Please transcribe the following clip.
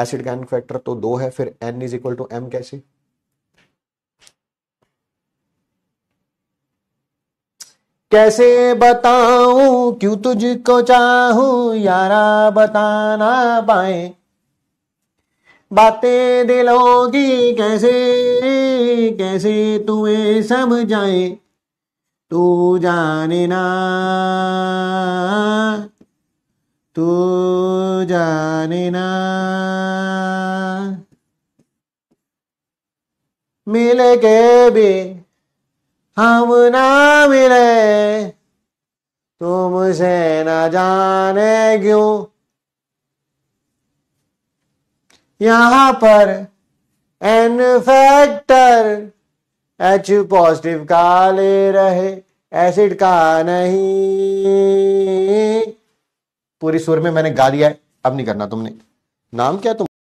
acid gain factor तो दो है फिर n is equal to m कैसे कैसे बताऊं क्यों तुझको चाहूं यारा बताना पाए बातें दिलों की कैसे कैसे तुम्हें समझाए तू जाने ना तू जाने ना मिल के भी हम ना मिले तुमसे ना जाने क्यों यहां पर एन फैक्टर एच पॉजिटिव का ले रहे एसिड का नहीं पूरी सुर में मैंने गा दिया है अब नहीं करना तुमने नाम क्या तुम